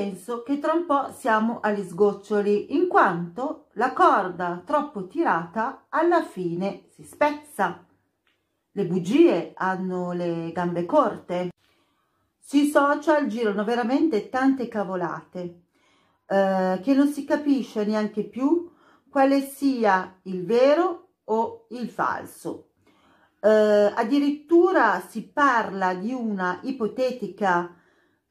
penso che tra un po' siamo agli sgoccioli, in quanto la corda troppo tirata alla fine si spezza. Le bugie hanno le gambe corte. Sui social girano veramente tante cavolate eh, che non si capisce neanche più quale sia il vero o il falso. Eh, addirittura si parla di una ipotetica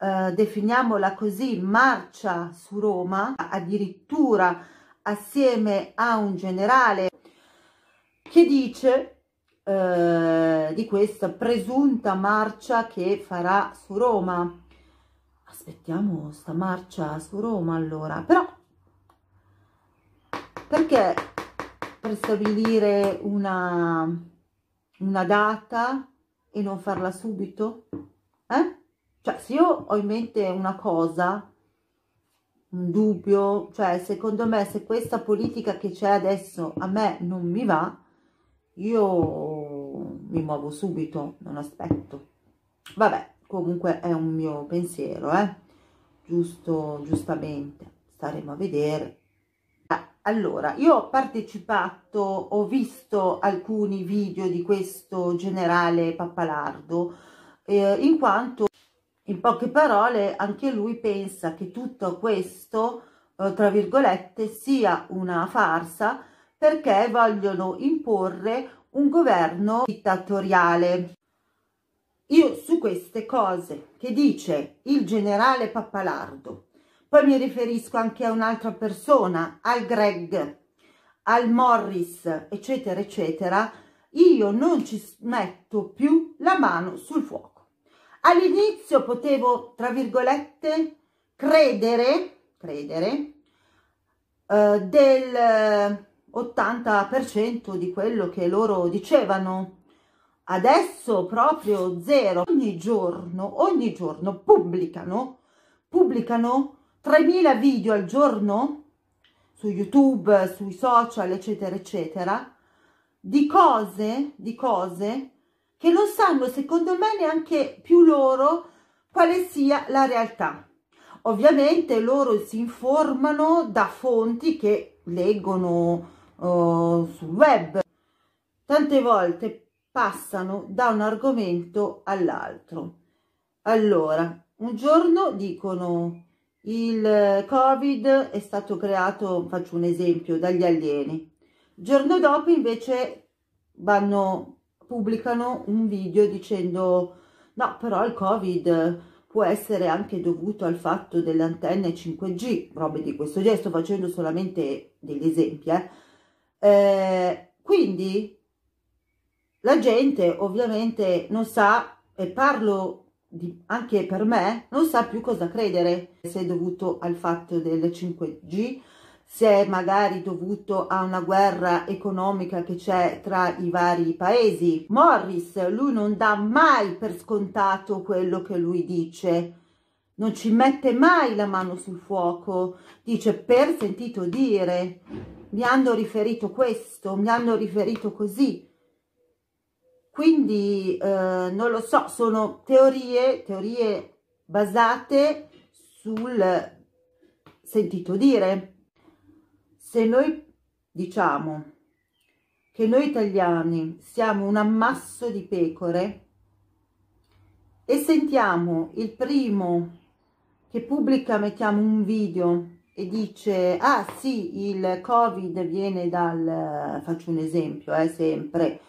eh, definiamola così, marcia su Roma, addirittura assieme a un generale che dice eh, di questa presunta marcia che farà su Roma. Aspettiamo sta marcia su Roma allora, però perché per stabilire una, una data e non farla subito? cioè se io ho in mente una cosa un dubbio cioè secondo me se questa politica che c'è adesso a me non mi va io mi muovo subito non aspetto vabbè comunque è un mio pensiero eh? giusto giustamente staremo a vedere ah, allora io ho partecipato ho visto alcuni video di questo generale pappalardo eh, in quanto in poche parole, anche lui pensa che tutto questo, eh, tra virgolette, sia una farsa perché vogliono imporre un governo dittatoriale. Io su queste cose che dice il generale Pappalardo, poi mi riferisco anche a un'altra persona, al Greg, al Morris, eccetera, eccetera, io non ci metto più la mano sul fuoco all'inizio potevo, tra virgolette, credere, credere eh, del 80% eh, di quello che loro dicevano. Adesso proprio zero. Ogni giorno, ogni giorno pubblicano, pubblicano 3.000 video al giorno su YouTube, sui social, eccetera, eccetera, di cose, di cose che non sanno, secondo me, neanche più loro quale sia la realtà. Ovviamente loro si informano da fonti che leggono uh, sul web. Tante volte passano da un argomento all'altro. Allora, un giorno dicono il covid è stato creato, faccio un esempio, dagli alieni. Il giorno dopo invece vanno pubblicano un video dicendo no però il covid può essere anche dovuto al fatto delle antenne 5G, robe di questo genere, sto facendo solamente degli esempi. Eh. Eh, quindi la gente ovviamente non sa, e parlo di, anche per me, non sa più cosa credere, se è dovuto al fatto del 5G se è magari dovuto a una guerra economica che c'è tra i vari paesi. Morris, lui non dà mai per scontato quello che lui dice, non ci mette mai la mano sul fuoco, dice per sentito dire, mi hanno riferito questo, mi hanno riferito così. Quindi eh, non lo so, sono teorie, teorie basate sul sentito dire se noi diciamo che noi italiani siamo un ammasso di pecore e sentiamo il primo che pubblica, mettiamo un video e dice ah sì il covid viene dal faccio un esempio eh, sempre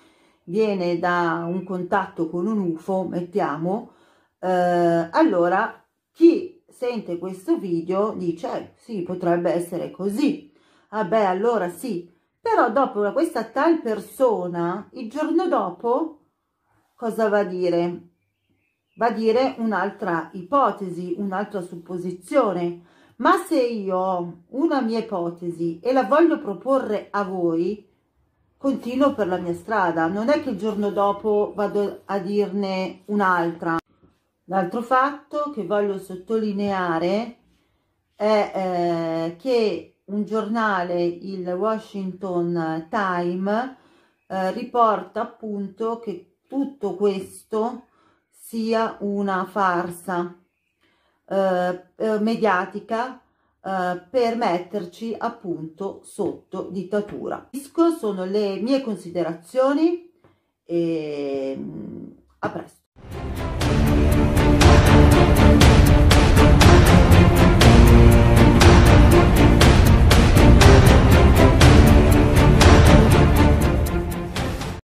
viene da un contatto con un ufo mettiamo eh, allora chi sente questo video dice eh, sì potrebbe essere così ah beh, allora sì. Però dopo questa tal persona, il giorno dopo, cosa va a dire? Va a dire un'altra ipotesi, un'altra supposizione. Ma se io ho una mia ipotesi e la voglio proporre a voi, continuo per la mia strada. Non è che il giorno dopo vado a dirne un'altra. L'altro fatto che voglio sottolineare è eh, che un giornale, il Washington Time, eh, riporta appunto che tutto questo sia una farsa eh, eh mediatica eh, per metterci appunto sotto dittatura. Sono le mie considerazioni e mm, a presto.